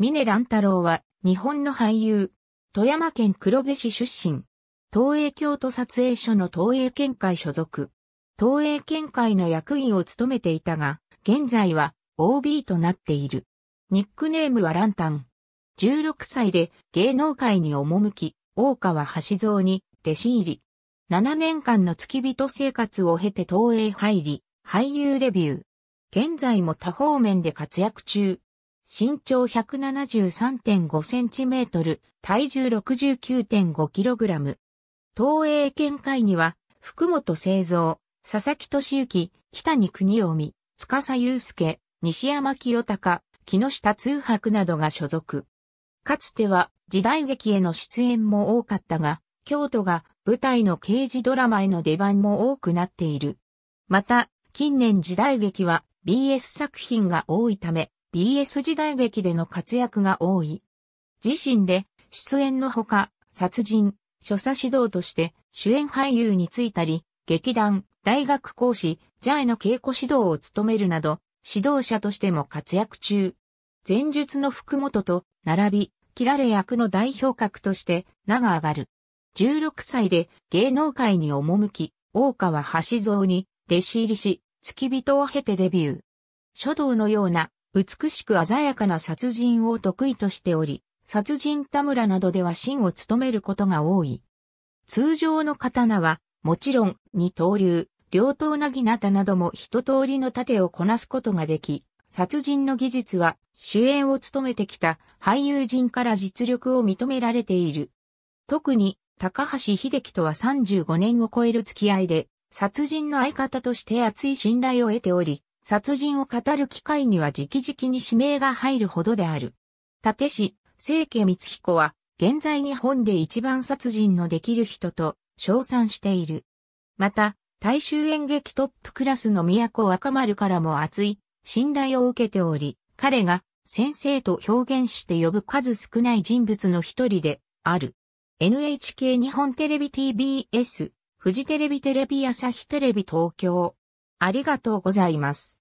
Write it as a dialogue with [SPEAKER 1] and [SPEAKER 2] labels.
[SPEAKER 1] 峰乱太郎は、日本の俳優、富山県黒部市出身、東映京都撮影所の東映県会所属、東映県会の役員を務めていたが、現在は OB となっている。ニックネームはランタン。16歳で芸能界に赴き、大川橋蔵に弟子入り。7年間の付き人生活を経て東映入り、俳優デビュー。現在も多方面で活躍中。身長173.5センチメートル、体重69.5キログラム。東映県会には、福本製造、佐々木俊之、北に国臣、司祐介、西山清隆、木下通博などが所属。かつては時代劇への出演も多かったが、京都が舞台の刑事ドラマへの出番も多くなっている。また、近年時代劇は BS 作品が多いため、BS 時代劇での活躍が多い。自身で出演のほか、殺人、所作指導として主演俳優に就いたり、劇団、大学講師、ジャイの稽古指導を務めるなど、指導者としても活躍中。前述の福本と並び、キラレ役の代表格として名が上がる。16歳で芸能界に赴き、大川橋蔵に弟子入りし、付き人を経てデビュー。書道のような美しく鮮やかな殺人を得意としており、殺人田村などでは真を務めることが多い。通常の刀は、もちろん、二刀流、両刀なぎなたなども一通りの盾をこなすことができ、殺人の技術は主演を務めてきた俳優陣から実力を認められている。特に高橋秀樹とは35年を超える付き合いで、殺人の相方として厚い信頼を得ており、殺人を語る機会には直々に指名が入るほどである。立市、清家光彦は、現在日本で一番殺人のできる人と称賛している。また、大衆演劇トップクラスの都若丸からも熱い信頼を受けており、彼が先生と表現して呼ぶ数少ない人物の一人である。NHK 日本テレビ TBS、フジテレビテレビ朝日テレビ東京、ありがとうございます。